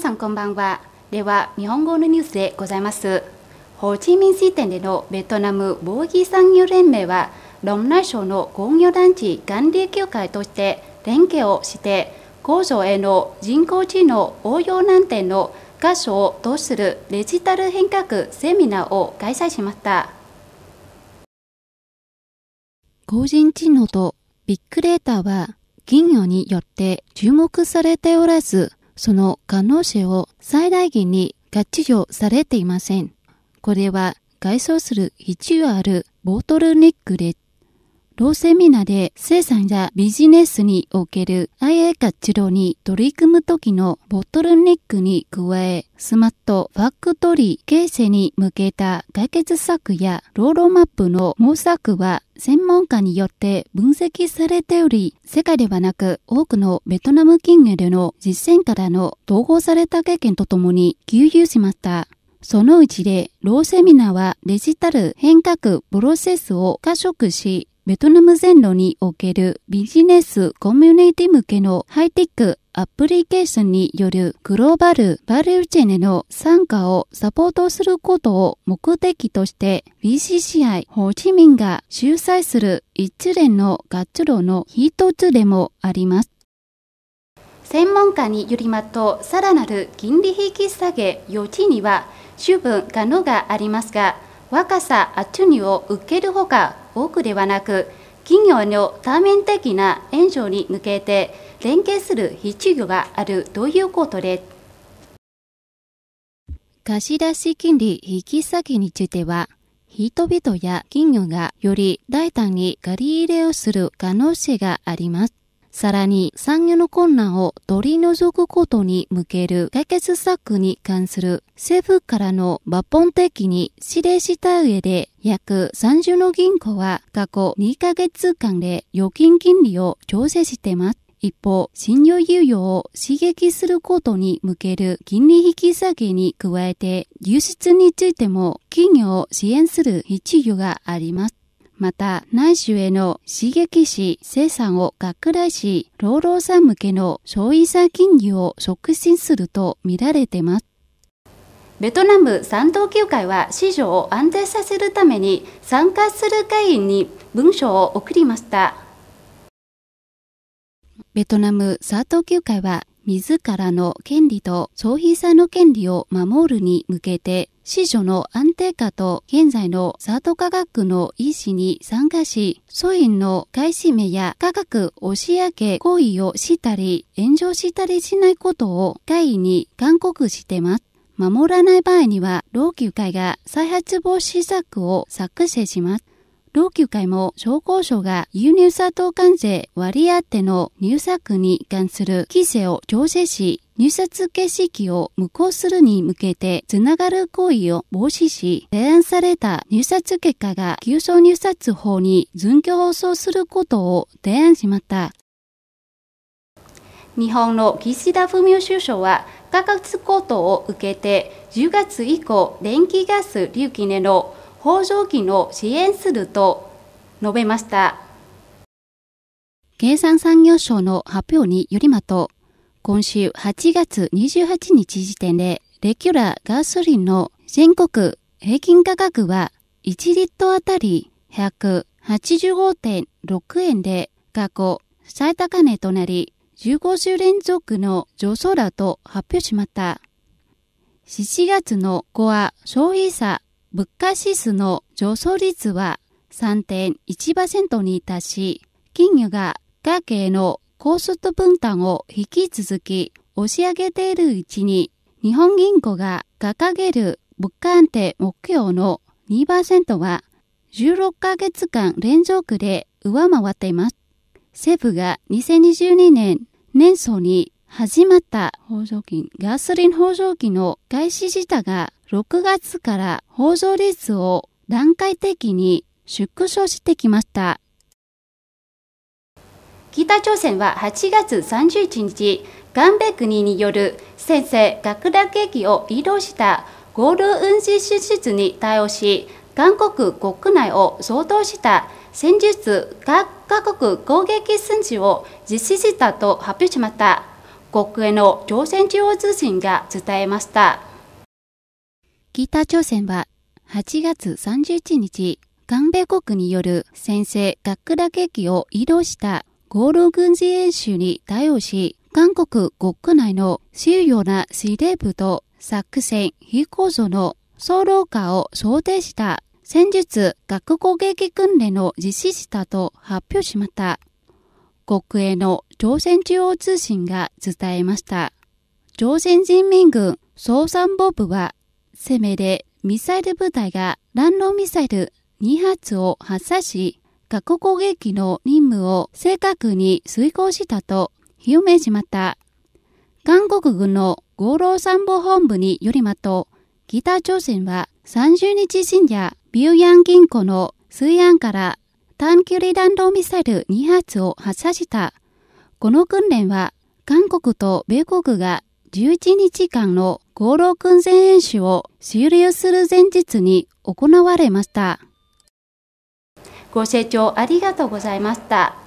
さんこんばんは。では、日本語のニュースでございます。ホーチミン支店でのベトナム貿易産業連盟は、論内省の工業団地管理協会として連携をして、工場への人工知能応用難点の箇所をどするデジタル変革セミナーを開催しました。個人知能とビッグデータは、企業によって注目されておらず、その可能性を最大限に活用されていません。これは、外装する必要あるボトルネックでローセミナーで生産やビジネスにおける IA 活動に取り組む時のボトルネックに加え、スマートファクトリー形成に向けた解決策やロードマップの模索は専門家によって分析されており、世界ではなく多くのベトナム企業での実践からの統合された経験とともに給油しました。そのうちで、ローセミナーはデジタル変革プロセスを加速し、ベトナム全土におけるビジネスコミュニティ向けのハイテックアプリケーションによるグローバルバリューチェネの参加をサポートすることを目的として BCCI ホーチミンが主催する一連の活動の一つでもあります。専門家によりますと、さらなる金利引き下げ余地には主分可能がありますが、若さ圧入を受けるほか多くではなく企業の多面的な援助に向けて連携する必要があるということです貸出金利引き下げについては人々や企業がより大胆に借り入れをする可能性があります。さらに産業の困難を取り除くことに向ける解決策に関する政府からの抜本的に指令した上で約30の銀行は過去2ヶ月間で預金金利を調整しています。一方、信用猶予を刺激することに向ける金利引き下げに加えて、流出についても企業を支援する必要があります。また内需への刺激し生産を拡大し、労働者向けの消費者金融を促進すると見られています。ベトナム三等協会は市場を安定させるために参加する会員に文書を送りました。ベトナム三ー協会は自らの権利と消費者の権利を守るに向けて、市場の安定化と現在のサート価格の維持に参加し、素因の買い占めや価格押し上げ行為をしたり、炎上したりしないことを会に勧告してます。守らない場合には、老朽会が再発防止策を作成します。老朽会も商工省が輸入砂糖関税割り当ての入札に関する規制を調整し、入札形式を無効するに向けてつながる行為を防止し、提案された入札結果が急所入札法に準拠放送することを提案しました。日本の岸田文雄首相は価格高騰を受けて10月以降電気ガス流金への豊穣期の支援すると述べました。経産産業省の発表によりますと、今週8月28日時点で、レギュラーガソリンの全国平均価格は1リットあたり185.6円で過去最高値となり、15週連続の上昇だと発表しました。7月のコア消費者物価指数の上昇率は3.1%に達し、金融が家計のコスト分担を引き続き押し上げているうちに、日本銀行が掲げる物価安定目標の2%は16ヶ月間連続で上回っています。政府が2022年年初に始まった補助金、ガソリン補助金の開始自体が6月から法上率を段階的に縮小してきました。北朝鮮は8月31日、韓米国による先生学団劇を移動したゴール運輸支出に対応し、韓国国内を相当した戦術各国攻撃戦時を実施したと発表しました。国営の朝鮮中央通信が伝えました。北朝鮮は8月31日、韓米国による先制学打撃を移動した合同軍事演習に対応し、韓国国内の重要な司令部と作戦非構造の総老化を想定した戦術学攻撃訓練を実施したと発表しました。国営の朝鮮中央通信が伝えました。朝鮮人民軍総参謀部は声明でミサイル部隊が弾道ミサイル2発を発射し、核攻撃の任務を正確に遂行したと表明しました。韓国軍の合同参謀本部によりますと、北朝鮮は30日深夜、ビューヤン銀行の水安から短距離弾道ミサイル2発を発射した。この訓練は韓国と米国が11日間の合同訓練演習を終了する前日に行われました。ご清聴ありがとうございました。